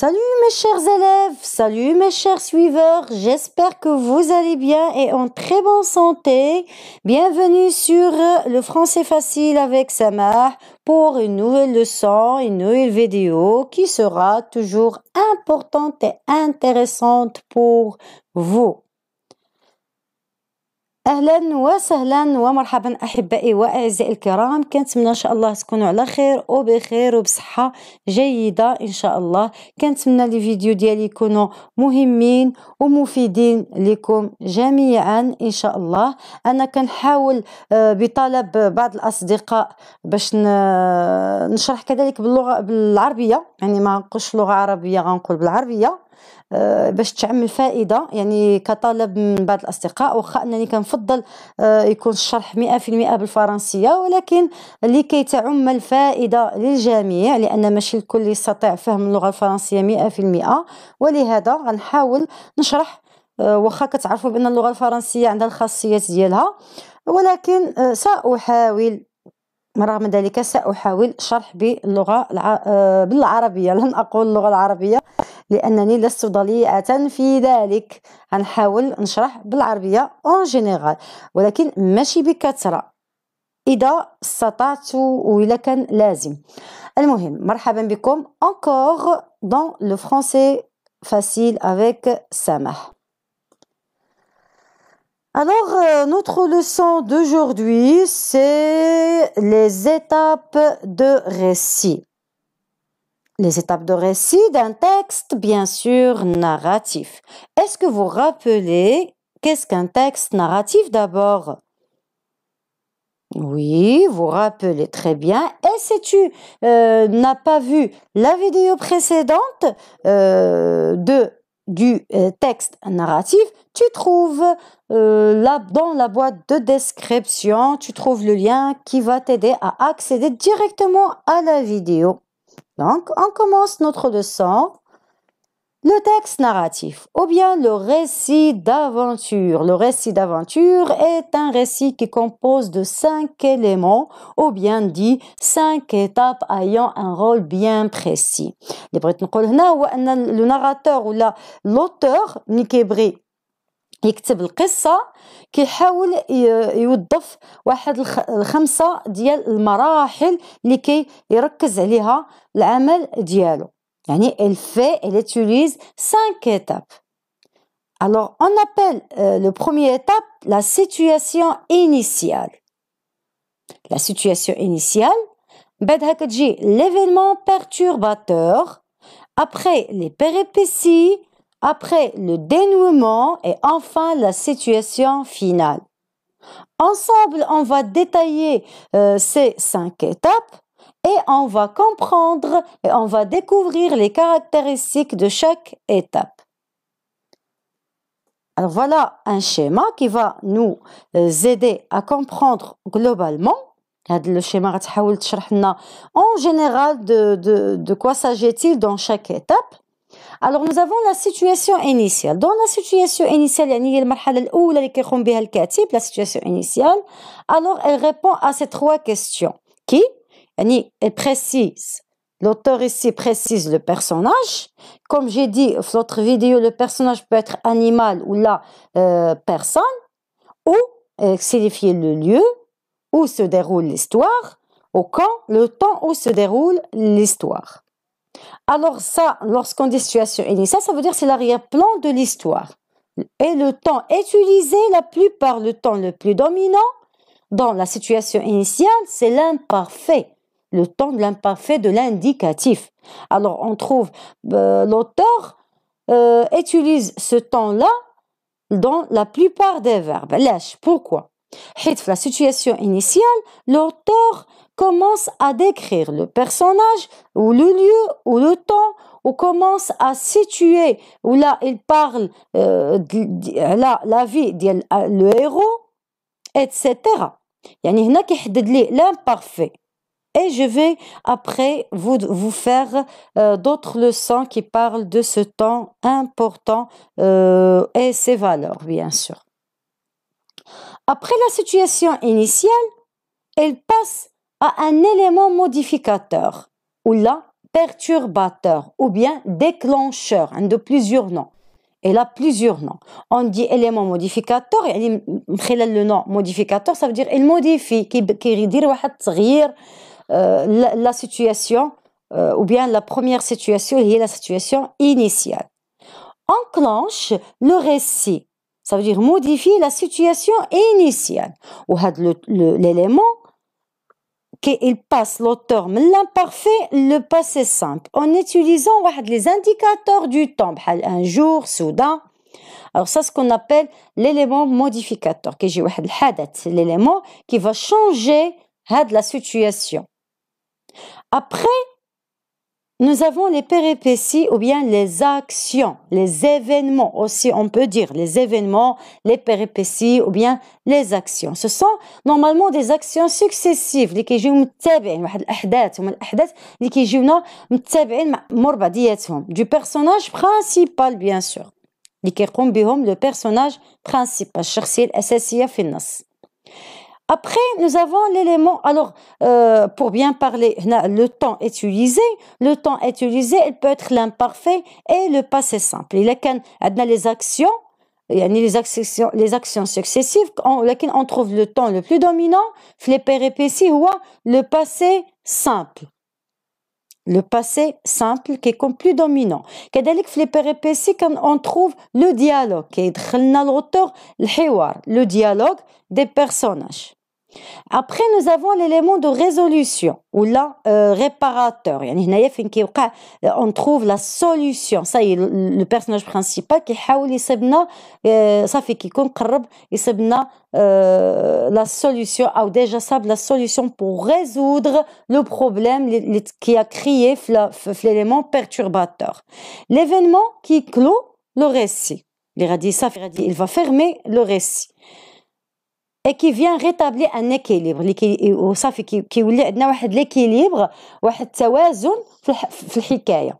Salut mes chers élèves, salut mes chers suiveurs, j'espère que vous allez bien et en très bonne santé. Bienvenue sur euh, le français facile avec Samah pour une nouvelle leçon, une nouvelle vidéo qui sera toujours importante et intéressante pour vous. اهلا وسهلا ومرحبا احبائي واعزائي الكرام كنتمنى ان شاء الله تكونوا على خير وبخير وبصحه جيده ان شاء الله كنتمنى لي فيديو ديالي يكونوا مهمين ومفيدين لكم جميعا ان شاء الله انا كنحاول آه، بطلب بعض الاصدقاء باش نشرح كذلك باللغه بالعربيه يعني ما نقولش لغه عربيه غنقول بالعربيه آه، باش تعمل فائده يعني كطلب من بعض الاصدقاء واخا انني كنفضل آه، يكون الشرح 100% بالفرنسيه ولكن لكي تعم الفائده للجميع لان ماشي الكل يستطيع فهم اللغه الفرنسيه 100% ولهذا غنحاول نشرح آه، واخا كتعرفوا بان اللغه الفرنسيه عندها الخاصيات ديالها ولكن ساحاول رغم ذلك ساحاول شرح باللغه بالعربيه لن اقول اللغه العربيه لأنني لست ضليئة في ذلك غنحاول نشرح بالعربية اون جينيرال ولكن ماشي بكثرة إذا استطعت وإلا كان لازم المهم مرحبا بكم encore dans le français facile avec سماح Alors, euh, notre leçon d'aujourd'hui, c'est les étapes de récit. Les étapes de récit d'un texte, bien sûr, narratif. Est-ce que vous rappelez qu'est-ce qu'un texte narratif d'abord Oui, vous rappelez très bien. Et si tu euh, n'as pas vu la vidéo précédente euh, de du euh, texte narratif, tu trouves dans la boîte de description, tu trouves le lien qui va t'aider à accéder directement à la vidéo. Donc, on commence notre leçon. Le texte narratif, ou bien le récit d'aventure. Le récit d'aventure est un récit qui compose de cinq éléments, ou bien dit cinq étapes ayant un rôle bien précis. Le narrateur ou l'auteur, Nikebri, يكتب القصة كيحاول يوظف واحد الخمسة ديال المراحل اللي كي يركز عليها العمل ديالو يعني elle fait utilise cinq étapes alors on appelle euh, le premier étape la situation initiale la situation initiale l'événement perturbateur après les péripéties après le dénouement et enfin la situation finale. Ensemble, on va détailler euh, ces cinq étapes et on va comprendre et on va découvrir les caractéristiques de chaque étape. Alors voilà un schéma qui va nous euh, aider à comprendre globalement le schéma en général en général de quoi s'agit-il quoi sagit étape. Alors nous avons la situation situation initiale. la situation initiale, initiale, la y ou la كيقوم بها الكاتب la situation initiale. Alors elle répond à ces trois questions qui elle précise L'auteur ici précise le personnage. Comme j'ai dit dans l'autre vidéo, le personnage peut être animal ou la euh, personne, ou euh, signifier le lieu où se déroule l'histoire, Au quand, le temps où se déroule l'histoire. Alors ça, lorsqu'on dit situation initiale, ça veut dire c'est l'arrière-plan de l'histoire. Et le temps utilisé la plupart, le temps le plus dominant dans la situation initiale, c'est l'imparfait. Le temps de l'imparfait, de l'indicatif. Alors on trouve euh, l'auteur euh, utilise ce temps-là dans la plupart des verbes. Lâche, pourquoi dans la situation initiale, l'auteur commence à décrire le personnage ou le lieu ou le temps ou commence à situer ou là il parle euh, la, vie euh, le héros etc. Il y a l'imparfait et je vais après vous, vous faire euh, d'autres leçons qui parlent de ce temps important et ses valeurs bien sûr. Après la situation initiale, elle passe à un élément modificateur ou la perturbateur ou bien déclencheur, un de plusieurs noms. Elle a plusieurs noms. On dit élément modificateur, le nom modificateur, ça veut dire il modifie, qui dire euh, la situation euh, ou bien la première situation, qui est la situation initiale. Enclenche le récit ça veut dire modifier la situation initiale. Ou l'élément qu'il passe l'auteur terme l'imparfait le passé simple en utilisant les indicateurs du temps un jour soudain alors ça ce qu'on appelle l'élément modificateur C'est l'élément qui va changer la situation après nous avons les péripéties ou bien les actions, les événements aussi, on peut dire les événements, les péripéties ou bien les actions. Ce sont normalement des actions successives qui du personnage principal bien sûr. le personnage principal, après, nous avons l'élément. Alors, euh, pour bien parler, le temps utilisé. Le temps utilisé, il peut être l'imparfait et le passé simple. Il y a les actions, les actions, les actions successives, on, on trouve le temps le plus dominant, les péripéties ou le passé simple. Le passé simple qui est le plus dominant. كذلك les péripéties on trouve le dialogue le dialogue des personnages. Après, nous avons l'élément de résolution ou la euh, réparateur. Euh, on trouve la solution. Ça, est le personnage principal qui euh, ça fait qu'il la solution, ou déjà la solution pour résoudre le problème qui a créé l'élément perturbateur. L'événement qui clôt le récit. Il va fermer le récit. كي فيان غيطابلي ان اكيليبر وصافي كيولي عندنا واحد ليكيليبر واحد التوازن في الحكايه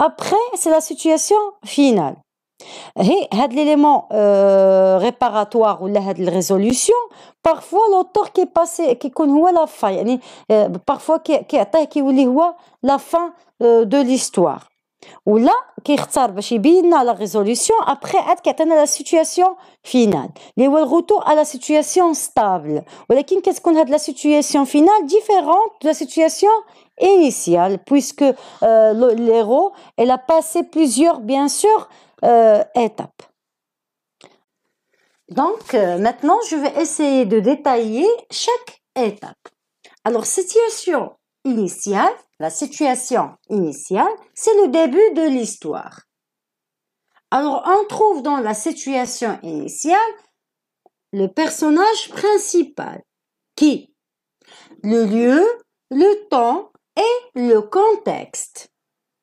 ابخي سي لا سيتوياسيون فينال هي هاد ليليمون ريباراتوار ولا هاد الريزوليوسيون بارفوا لوتور كي باسي كيكون هو لا فا يعني بارفوا كيعطيه كيولي هو لا فان دو ليستوار ou Kirtsar Bachibi n'a la résolution après être atteint à la situation finale. Les retour à la situation stable. Mais qu'est-ce qu'on a de la situation finale différente de la situation initiale, puisque euh, l'héros, elle a passé plusieurs, bien sûr, euh, étapes. Donc, euh, maintenant, je vais essayer de détailler chaque étape. Alors, situation. Initial, la situation initiale, c'est le début de l'histoire. Alors on trouve dans la situation initiale le personnage principal, qui Le lieu, le temps et le contexte.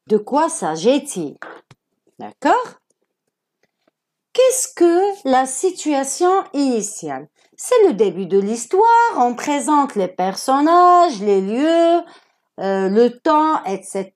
De quoi s'agit-il D'accord Qu'est-ce que la situation initiale c'est le début de l'histoire, on présente les personnages, les lieux, euh, le temps, etc.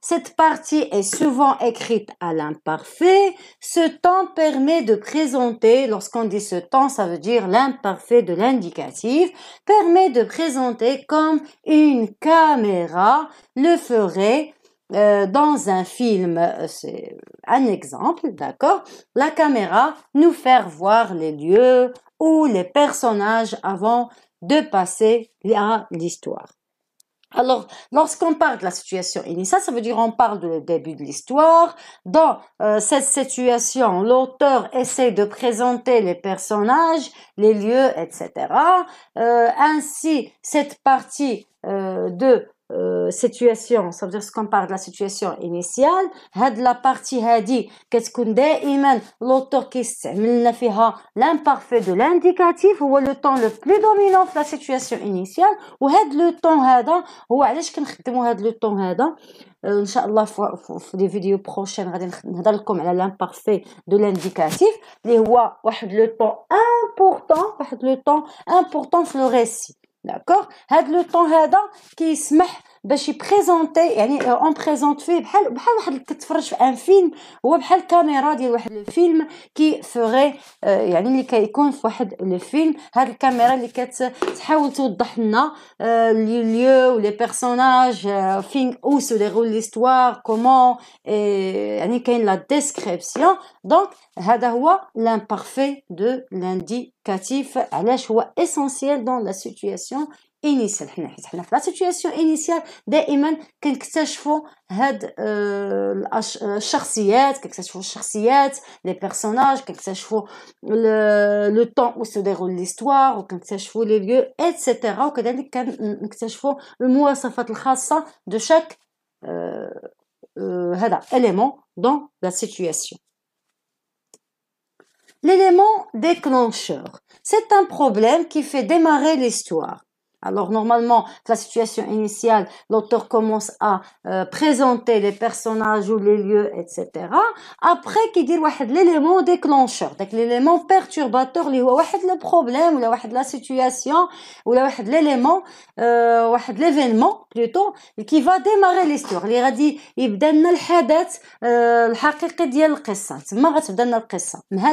Cette partie est souvent écrite à l'imparfait. Ce temps permet de présenter, lorsqu'on dit ce temps, ça veut dire l'imparfait de l'indicatif, permet de présenter comme une caméra le ferait euh, dans un film, euh, c'est un exemple, d'accord, la caméra nous faire voir les lieux ou les personnages avant de passer à l'histoire. Alors, lorsqu'on parle de la situation initiale, ça veut dire on parle du début de l'histoire. Dans euh, cette situation, l'auteur essaie de présenter les personnages, les lieux, etc. ainsi, cette partie de euh, situation, ça veut dire ce qu'on parle de la situation initiale, la partie a dit, qu'est-ce qu'on fait, l'autor qui se met à l'imparfait de l'indicatif, ou le temps le plus dominant de la situation initiale, ou le temps qui fait l'imparfait de l'indicatif, le temps radar, ou les le temps les vidéos prochaines, on va voir comment l'imparfait de l'indicatif, les rois, le temps important, le temps important داكوغ هاد لو طون هذا كيسمح On présente un film, ou une caméra qui ferait le film. qui film, les lieux ou les personnages, où se déroule l'histoire, comment, et la description. Donc, c'est l'imparfait de l'indicatif, c'est essentiel dans la situation. La situation initiale, des images, qu'il faut charcier, les personnages, le temps où se déroule l'histoire, les lieux, etc. Le mot assafat l'hassa de chaque euh, euh, élément dans la situation. L'élément déclencheur, c'est un problème qui fait démarrer l'histoire. Alors normalement, la situation initiale, l'auteur commence à euh, présenter les personnages ou les lieux, etc. Après, qu'il dit l'élément déclencheur, donc l'élément perturbateur, le problème, ou la situation, ou l'élément, euh, l'événement plutôt, qui va démarrer l'histoire. Il a dit, il euh,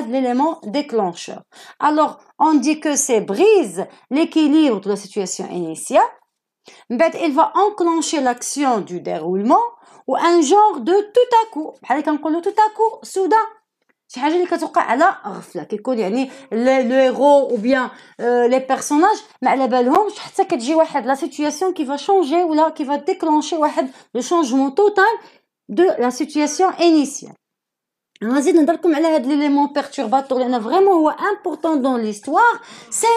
l'élément déclencheur. Alors on dit que c'est brise l'équilibre de la situation initiale. Mais il va enclencher l'action du déroulement ou un genre de tout à coup. Bah, tout à coup, le héros ou bien euh, les personnages. Mais à la belle la situation qui va changer ou là qui va déclencher le changement total de la situation initiale. Hein, on va dire l'élément perturbateur, il y en a vraiment important dans l'histoire, c'est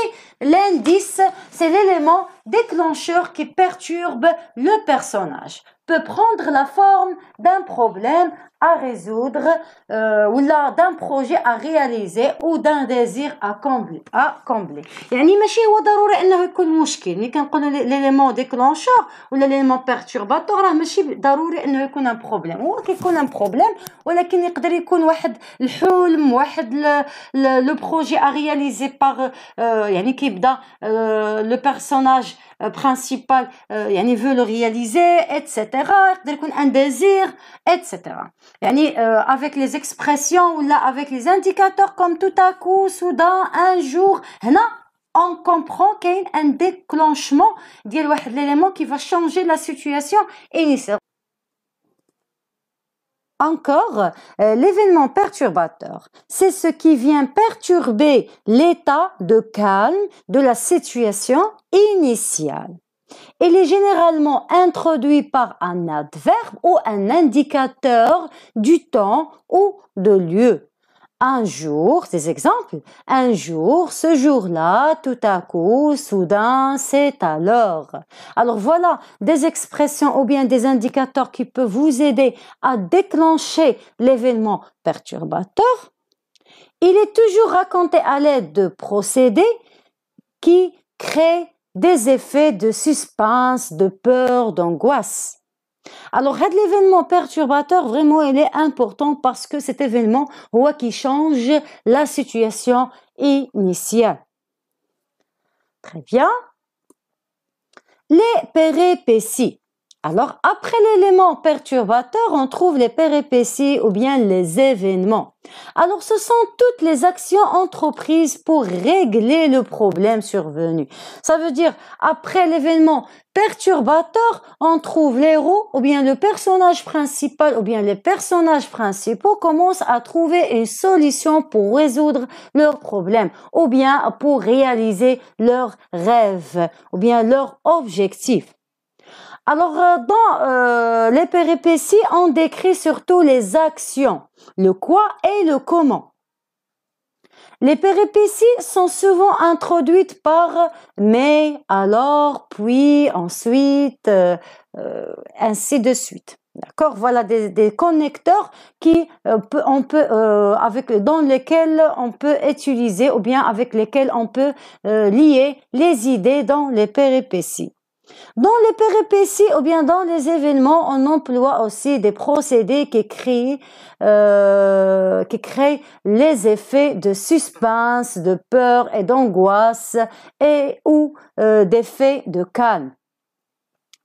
l'indice, c'est l'élément déclencheur qui perturbe le personnage peut prendre la forme d'un problème à résoudre ou d'un projet à réaliser ou d'un désir à combler à combler يعني ماشي هو ضروري انه يكون مشكل ملي كنقولوا ليليمون ديكلونشور ولا ليليمون بيرتورباتور راه ماشي ضروري انه يكون ان بروبليم هو كيكون ان بروبليم ولكن يقدر يكون واحد الحلم واحد لو بروجي يعني كيبدا لو بيرسوناج euh, principal يعني euh, veut le réaliser etc y a un désir etc euh, avec les expressions ou là avec les indicateurs comme tout à coup soudain un jour on comprend qu'il y a un déclenchement ديال l'élément qui va changer la situation initiale encore euh, l'événement perturbateur. C'est ce qui vient perturber l'état de calme de la situation initiale. Il est généralement introduit par un adverbe ou un indicateur du temps ou de lieu un jour, des exemples, un jour, ce jour-là, tout à coup, soudain, c'est alors. Alors voilà des expressions ou bien des indicateurs qui peuvent vous aider à déclencher l'événement perturbateur. Il est toujours raconté à l'aide de procédés qui créent des effets de suspense, de peur, d'angoisse. Alors, l'événement perturbateur, vraiment, il est important parce que cet événement, qui change la situation initiale. Très bien. Les péripéties. Alors, après l'élément perturbateur, on trouve les péripéties ou bien les événements. Alors, ce sont toutes les actions entreprises pour régler le problème survenu. Ça veut dire, après l'événement perturbateur, on trouve l'héros ou bien le personnage principal ou bien les personnages principaux commencent à trouver une solution pour résoudre leur problème ou bien pour réaliser leur rêve ou bien leur objectif. Alors, euh, dans euh, les péripéties, on décrit surtout les actions, le quoi et le comment. Les péripéties sont souvent introduites par mais, alors, puis, ensuite, euh, ainsi de suite. D'accord Voilà des, connecteurs qui on peut avec dans lesquels on peut utiliser ou bien avec lesquels on peut lier les idées dans les péripéties. Dans les péripéties ou bien dans les événements, on emploie aussi des procédés qui créent, euh, qui créent les effets de suspense, de peur et d'angoisse et ou euh, d'effets de calme,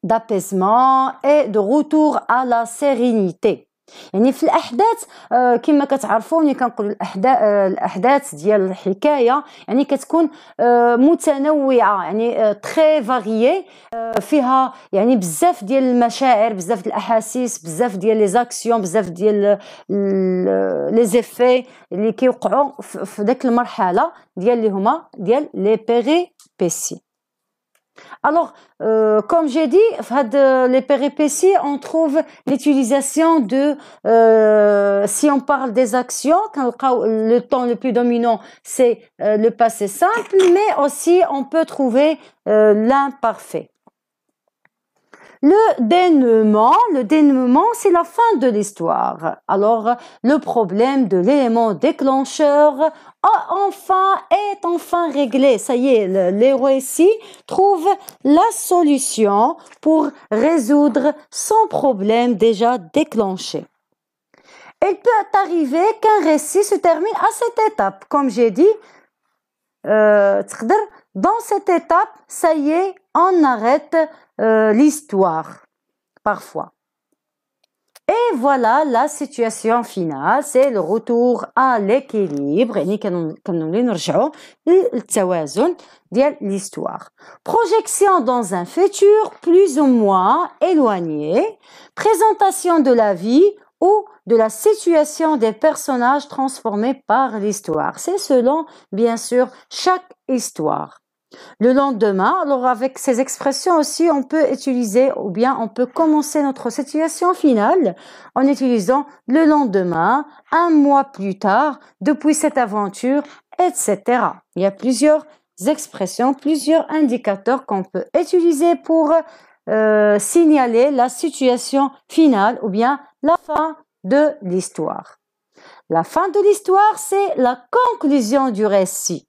d'apaisement et de retour à la sérénité. يعني في الاحداث آه، كما كتعرفوا ملي يعني كنقولوا الاحداث آه، الاحداث ديال الحكايه يعني كتكون آه، متنوعه يعني تري فاريي فيها يعني بزاف ديال المشاعر بزاف ديال الاحاسيس بزاف ديال لي زاكسيون بزاف ديال لي زيفي اللي كيوقعوا في ذاك المرحله ديال اللي هما ديال لي بيغي بيسي Alors, euh, comme j'ai dit, euh, les péripéties, on trouve l'utilisation de, euh, si on parle des actions, le temps le plus dominant, c'est le passé simple, mais aussi on peut trouver l'imparfait. Le dénouement, le dénouement, c'est la fin de l'histoire. Alors, le problème de l'élément déclencheur enfin est enfin réglé. Ça y est, l'héroïsme trouve trouve la solution pour résoudre son problème déjà déclenché. Il peut arriver qu'un récit se termine à cette étape, comme j'ai dit. Euh, dans cette étape, ça y est, on arrête euh, l'histoire parfois. Et voilà la situation finale, c'est le retour à l'équilibre, يعني c'est l'histoire. Projection dans un futur plus ou moins éloigné, présentation de la vie ou de la situation des personnages transformés par l'histoire. C'est selon, bien sûr, chaque histoire. Le lendemain, alors avec ces expressions aussi, on peut utiliser ou bien on peut commencer notre situation finale en utilisant le lendemain, un mois plus tard, depuis cette aventure, etc. Il y a plusieurs expressions, plusieurs indicateurs qu'on peut utiliser pour euh, signaler la situation finale ou bien la fin de l'histoire. La fin de l'histoire, c'est la conclusion du récit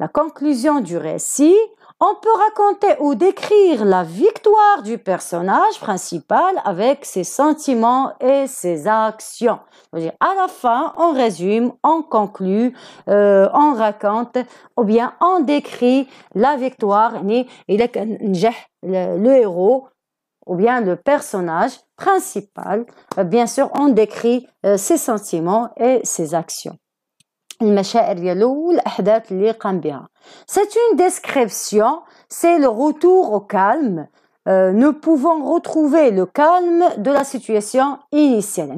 la conclusion du récit, on peut raconter ou décrire la victoire du personnage principal avec ses sentiments et ses actions. -à, la fin, on résume, on conclut, euh, on raconte ou bien on décrit la victoire, le héros ou bien le personnage principal. Euh, bien sûr, on décrit euh, ses sentiments et ses actions c'est une description c'est le retour au calme euh, nous pouvons retrouver le calme de la situation initiale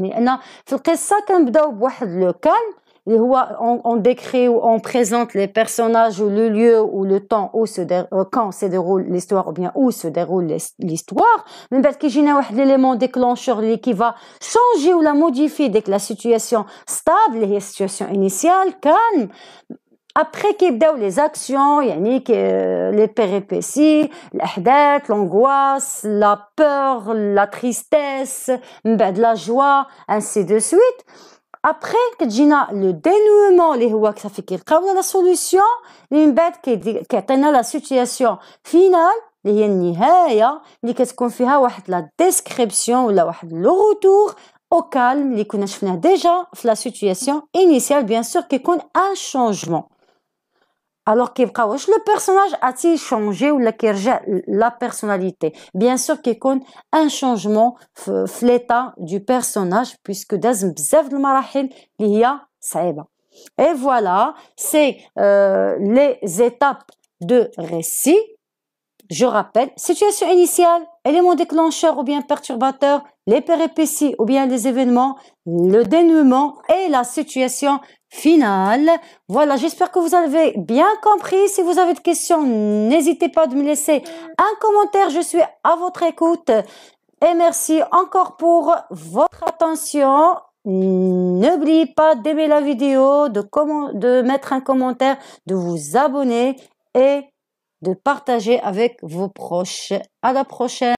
le calme on décrit ou on présente les personnages ou le lieu ou le temps où se euh, quand se déroule l'histoire ou bien où se déroule l'histoire parce بعد y un l'élément déclencheur qui va changer ou la modifier dès que la situation stable la situation initiale calme après a les actions يعني euh, les péripéties l'angoisse la peur la tristesse ben, la joie ainsi de suite après que Gina le dénouement les rois qui s'affichent trouve la solution une bête qui est qui atteint la situation finale qui est la fin, ce qu'on fait là ah, la description ou là le retour au calme qui qu'on a fini déjà la situation initiale bien sûr qu'il y un changement alors le personnage a-t-il changé ou la personnalité bien sûr qu'il y a un changement في du personnage puisque le marahil il y et voilà c'est euh, les étapes de récit je rappelle situation initiale élément déclencheur ou bien perturbateur les péripéties ou bien les événements, le dénouement et la situation finale. Voilà, j'espère que vous avez bien compris. Si vous avez des questions, n'hésitez pas à me laisser un commentaire. Je suis à votre écoute. Et merci encore pour votre attention. N'oubliez pas d'aimer la vidéo, de, de mettre un commentaire, de vous abonner et de partager avec vos proches. À la prochaine.